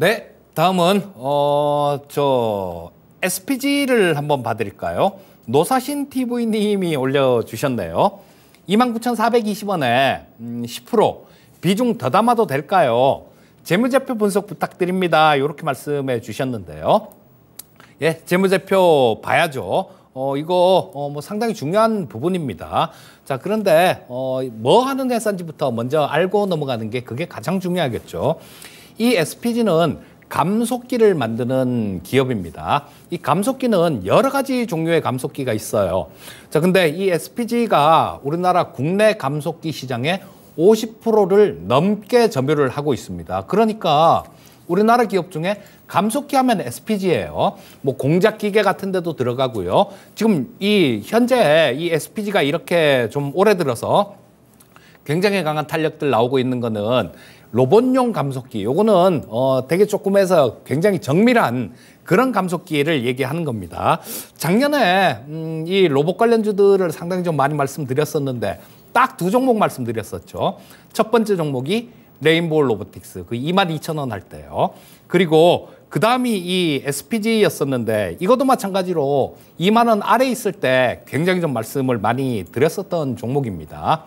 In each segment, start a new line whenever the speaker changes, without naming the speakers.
네, 다음은 어, 저 SPG를 한번 봐드릴까요? 노사신 TV님이 올려주셨네요. 29,420원에 음, 10% 비중 더 담아도 될까요? 재무제표 분석 부탁드립니다. 이렇게 말씀해 주셨는데요. 예, 재무제표 봐야죠. 어, 이거, 어, 뭐 상당히 중요한 부분입니다. 자, 그런데, 어, 뭐 하는 회사인지부터 먼저 알고 넘어가는 게 그게 가장 중요하겠죠. 이 SPG는 감속기를 만드는 기업입니다. 이 감속기는 여러 가지 종류의 감속기가 있어요. 자, 근데 이 SPG가 우리나라 국내 감속기 시장의 50%를 넘게 점유를 하고 있습니다. 그러니까 우리나라 기업 중에 감속기 하면 SPG예요. 뭐 공작 기계 같은 데도 들어가고요. 지금 이 현재 이 SPG가 이렇게 좀 오래 들어서 굉장히 강한 탄력들 나오고 있는 거는 로봇용 감속기 요거는 어 되게 조금해서 굉장히 정밀한 그런 감속기를 얘기하는 겁니다. 작년에 음, 이 로봇 관련주들을 상당히 좀 많이 말씀드렸었는데 딱 두 종목 말씀드렸었죠. 첫 번째 종목이 레인보우 로보틱스 그 22,000원 할 때요. 그리고 그 다음이 이 SPG였었는데 이것도 마찬가지로 2만 원 아래 있을 때 굉장히 좀 말씀을 많이 드렸었던 종목입니다.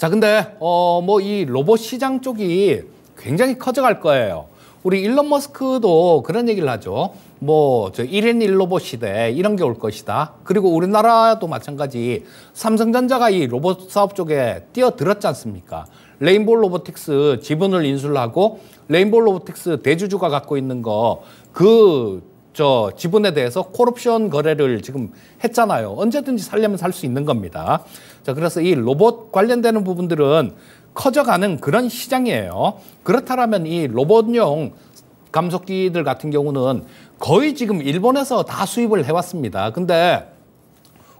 자, 근데 어 뭐 이 로봇 시장 쪽이 굉장히 커져갈 거예요. 우리 일론 머스크도 그런 얘기를 하죠. 뭐, 저 1인 1로봇 시대 이런 게 올 것이다. 그리고 우리나라도 마찬가지 삼성전자가 이 로봇 사업 쪽에 뛰어들었지 않습니까? 레인보 로보틱스 지분을 인수를 하고 레인보 로보틱스 대주주가 갖고 있는 거그 저 지분에 대해서 코럽션 거래를 지금 했잖아요. 언제든지 살려면 살 수 있는 겁니다. 자, 그래서 이 로봇 관련되는 부분들은 커져가는 그런 시장이에요. 그렇다면 이 로봇용 감속기들 같은 경우는 거의 지금 일본에서 다 수입을 해왔습니다. 근데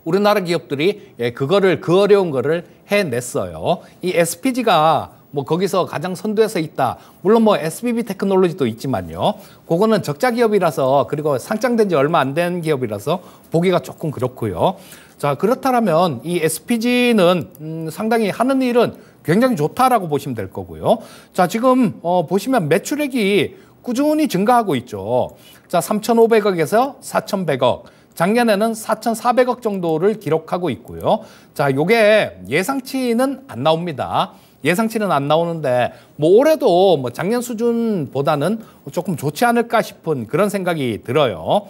우리나라 기업들이 예, 그거를 그 어려운 거를 해냈어요. 이 SPG가 뭐 거기서 가장 선두에서 있다. 물론 뭐 SBB 테크놀로지도 있지만요. 그거는 적자 기업이라서 그리고 상장된 지 얼마 안 된 기업이라서 보기가 조금 그렇고요. 자 그렇다면 이 SPG는 음, 상당히 하는 일은 굉장히 좋다라고 보시면 될 거고요. 자 지금 어, 보시면 매출액이 꾸준히 증가하고 있죠. 자 3,500억에서 4,100억. 작년에는 4,400억 정도를 기록하고 있고요. 자, 요게 예상치는 안 나옵니다. 예상치는 안 나오는데 뭐 올해도 뭐 작년 수준보다는 조금 좋지 않을까 싶은 그런 생각이 들어요.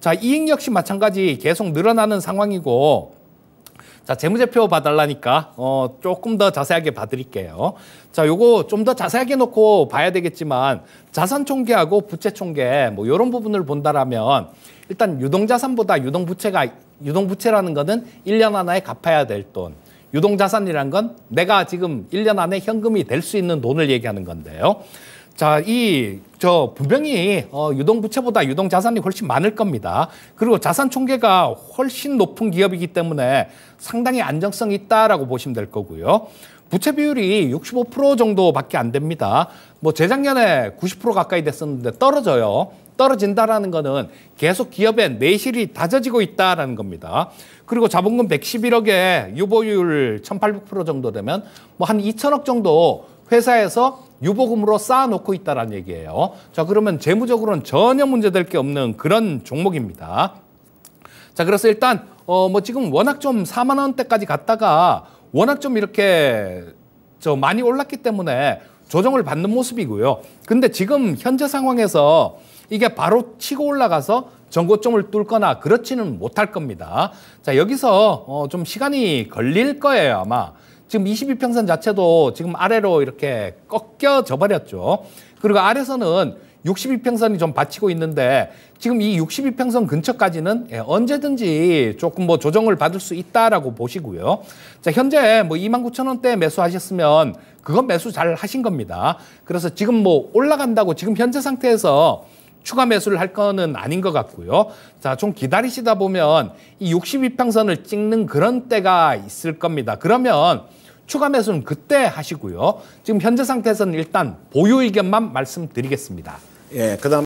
자, 이익 역시 마찬가지 계속 늘어나는 상황이고 자, 재무제표 봐달라니까, 어, 조금 더 자세하게 봐드릴게요. 자, 요거 좀 더 자세하게 놓고 봐야 되겠지만, 자산 총계하고 부채 총계, 뭐, 요런 부분을 본다라면, 일단 유동자산보다 유동부채가, 유동부채라는 거는 1년 하나에 갚아야 될 돈. 유동자산이란 건 내가 지금 1년 안에 현금이 될 수 있는 돈을 얘기하는 건데요. 자, 이, 저, 분명히, 어, 유동부채보다 유동자산이 훨씬 많을 겁니다. 그리고 자산 총계가 훨씬 높은 기업이기 때문에 상당히 안정성이 있다라고 보시면 될 거고요. 부채 비율이 65% 정도밖에 안 됩니다. 뭐 재작년에 90% 가까이 됐었는데 떨어져요. 떨어진다라는 것은 계속 기업의 내실이 다져지고 있다라는 겁니다. 그리고 자본금 111억에 유보율 1,800% 정도 되면 뭐 한 2천억 정도 회사에서 유보금으로 쌓아놓고 있다라는 얘기예요. 자 그러면 재무적으로는 전혀 문제될 게 없는 그런 종목입니다. 자 그래서 일단 어 뭐 지금 워낙 좀 4만 원대까지 갔다가 워낙 좀 이렇게 저 많이 올랐기 때문에 조정을 받는 모습이고요. 근데 지금 현재 상황에서 이게 바로 치고 올라가서 전고점을 뚫거나 그렇지는 못할 겁니다. 자 여기서 어, 좀 시간이 걸릴 거예요 아마. 지금 2 1평선 자체도 지금 아래로 이렇게 꺾여져 버렸죠. 그리고 아래서는 62평선이 좀 받치고 있는데 지금 이 62평선 근처까지는 예, 언제든지 조금 뭐 조정을 받을 수 있다라고 보시고요. 자, 현재 뭐 29,000원대 매수하셨으면 그건 매수 잘 하신 겁니다. 그래서 지금 뭐 올라간다고 지금 현재 상태에서 추가 매수를 할 거는 아닌 것 같고요. 자, 좀 기다리시다 보면 이 62평선을 찍는 그런 때가 있을 겁니다. 그러면 추가 매수는 그때 하시고요. 지금 현재 상태에서는 일단 보유 의견만 말씀드리겠습니다. 예, 그다음